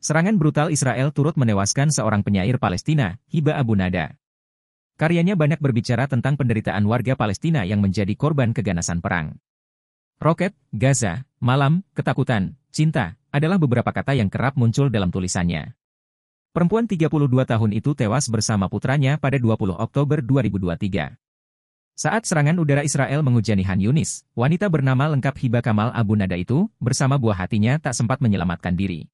Serangan brutal Israel turut menewaskan seorang penyair Palestina, Hiba Abu Nada. Karyanya banyak berbicara tentang penderitaan warga Palestina yang menjadi korban keganasan perang. Roket, Gaza, malam, ketakutan, cinta, adalah beberapa kata yang kerap muncul dalam tulisannya. Perempuan 32 tahun itu tewas bersama putranya pada 20 Oktober 2023. Saat serangan udara Israel menghujani Han Yunis, wanita bernama lengkap Hiba Kamal Abu Nada itu, bersama buah hatinya tak sempat menyelamatkan diri.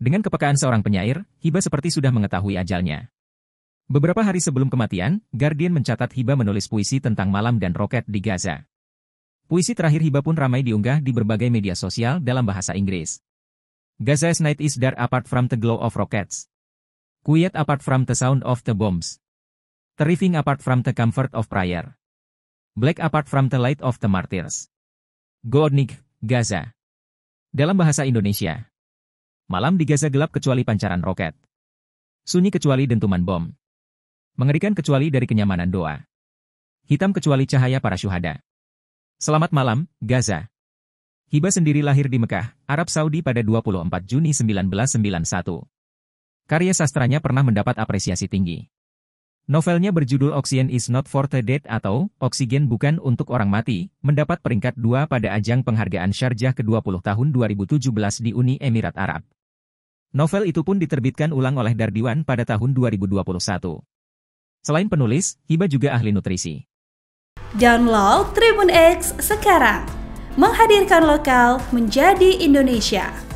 Dengan kepekaan seorang penyair, Hiba seperti sudah mengetahui ajalnya. Beberapa hari sebelum kematian, Guardian mencatat Hiba menulis puisi tentang malam dan roket di Gaza. Puisi terakhir Hiba pun ramai diunggah di berbagai media sosial dalam bahasa Inggris. Gaza's night is dark apart from the glow of rockets. Quiet apart from the sound of the bombs. Terrifying apart from the comfort of prayer. Black apart from the light of the martyrs. Nick, Gaza. Dalam bahasa Indonesia, Malam di Gaza gelap kecuali pancaran roket. Sunyi kecuali dentuman bom. Mengerikan kecuali dari kenyamanan doa. Hitam kecuali cahaya para syuhada. Selamat malam, Gaza. Hiba sendiri lahir di Mekah, Arab Saudi pada 24 Juni 1991. Karya sastranya pernah mendapat apresiasi tinggi. Novelnya berjudul Oxygen is not for the dead atau Oksigen bukan untuk orang mati, mendapat peringkat dua pada ajang penghargaan Syarjah ke-20 tahun 2017 di Uni Emirat Arab. Novel itu pun diterbitkan ulang oleh Dardiwan pada tahun 2021. Selain penulis, Hiba juga ahli nutrisi. Download Tribun X sekarang. Menghadirkan lokal menjadi Indonesia.